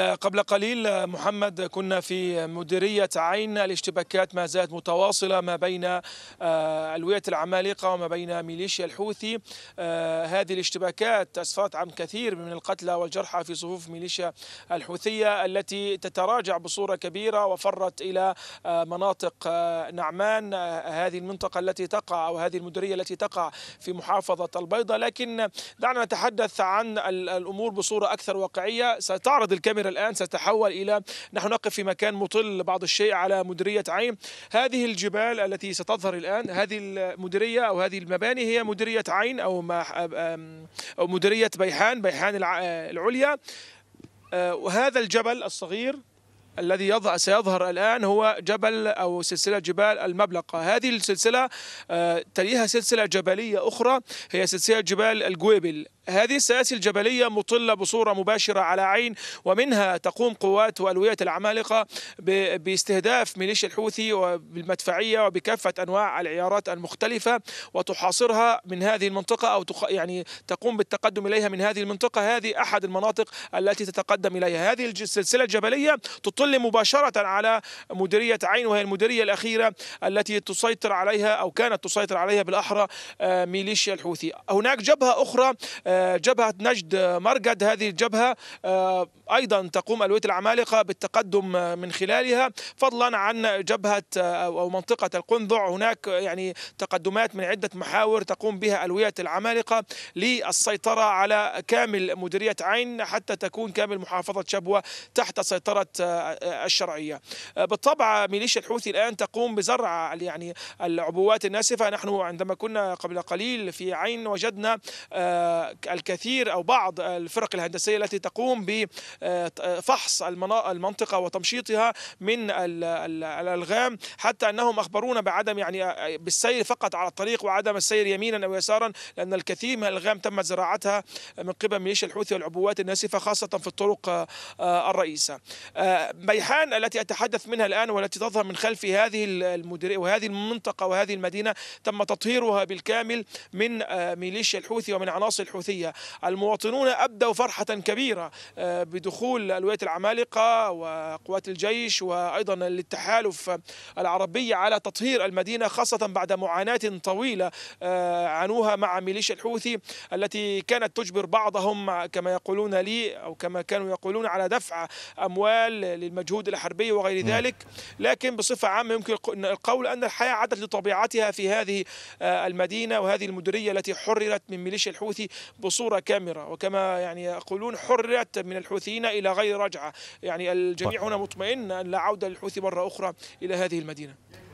قبل قليل محمد كنا في مديرية عين الاشتباكات ما زالت متواصلة ما بين آه، ألوية العمالقة وما بين ميليشيا الحوثي آه، هذه الاشتباكات أسفرت عن كثير من القتلى والجرحى في صفوف ميليشيا الحوثية التي تتراجع بصورة كبيرة وفرت إلى آه، مناطق نعمان هذه المنطقة التي تقع أو هذه المديرية التي تقع في محافظة البيضة لكن دعنا نتحدث عن الأمور بصورة أكثر واقعية ستعرض الكاميرا الفكرة الآن ستتحول إلى نحن نقف في مكان مطل بعض الشيء على مديرية عين هذه الجبال التي ستظهر الآن هذه المديرية أو هذه المباني هي مديرية عين أو, أو مديرية بيحان بيحان العليا آه، وهذا الجبل الصغير الذي يظهر سيظهر الآن هو جبل أو سلسلة جبال المبلقة هذه السلسلة آه، تليها سلسلة جبلية أخرى هي سلسلة جبال الجويبل هذه السلاسل الجبلية مطلة بصورة مباشرة على عين ومنها تقوم قوات والوية العمالقة باستهداف ميليشيا الحوثي وبالمدفعية وبكافة أنواع العيارات المختلفة وتحاصرها من هذه المنطقة أو يعني تقوم بالتقدم إليها من هذه المنطقة هذه أحد المناطق التي تتقدم إليها هذه السلسلة الجبلية تطل مباشرة على مديرية عين وهي المديرية الأخيرة التي تسيطر عليها أو كانت تسيطر عليها بالأحرى آه، ميليشيا الحوثي هناك جبهة أخرى آه، جبهة نجد مرقد هذه الجبهة آه، أيضا تقوم ألوية العمالقة بالتقدم آه، من خلالها فضلا عن جبهة آه، أو منطقة القنذع هناك يعني تقدمات من عدة محاور تقوم بها ألوية العمالقة للسيطرة على كامل مديرية عين حتى تكون كامل محافظة شبوة تحت سيطرة الشرعية بالطبع ميليشيا الحوثي الآن تقوم بزرع يعني العبوات الناسفة نحن عندما كنا قبل قليل في عين وجدنا الكثير أو بعض الفرق الهندسية التي تقوم بفحص المنطقة وتمشيطها من الألغام حتى أنهم أخبرونا بعدم يعني بالسير فقط على الطريق وعدم السير يمينا أو يسارا لأن الكثير من الألغام تمت زراعتها من قبل ميليشيا الحوثي والعبوات الناسفة خاصة في الطرق آه، الرئيسة بيحان آه، التي أتحدث منها الآن والتي تظهر من خلف هذه المديريه وهذه المنطقة وهذه المدينة تم تطهيرها بالكامل من آه، ميليشيا الحوثي ومن عناصر الحوثي الدولية المواطنون أبدوا فرحة كبيرة آه، بدخول الولايات العمالقة وقوات الجيش وأيضا للتحالف العربي على تطهير المدينة خاصة بعد معاناة طويلة آه، عانوها مع ميليشيا الحوثي التي كانت تجبر بعضهم كما يقولون لي أو كما كانوا يقولون على دفع أموال للمجهود الحربي وغير نعم. ذلك لكن بصفة عامة يمكن القول أن الحياة عادت لطبيعتها في هذه آه، المدينة وهذه المديرية التي حررت من ميليشيا الحوثي بصورة كامرة وكما يعني يقولون حررت من الحوثيين إلى غير رجعة يعني الجميع هنا مطمئن أن لا عودة للحوثي مرة أخرى إلى هذه المدينة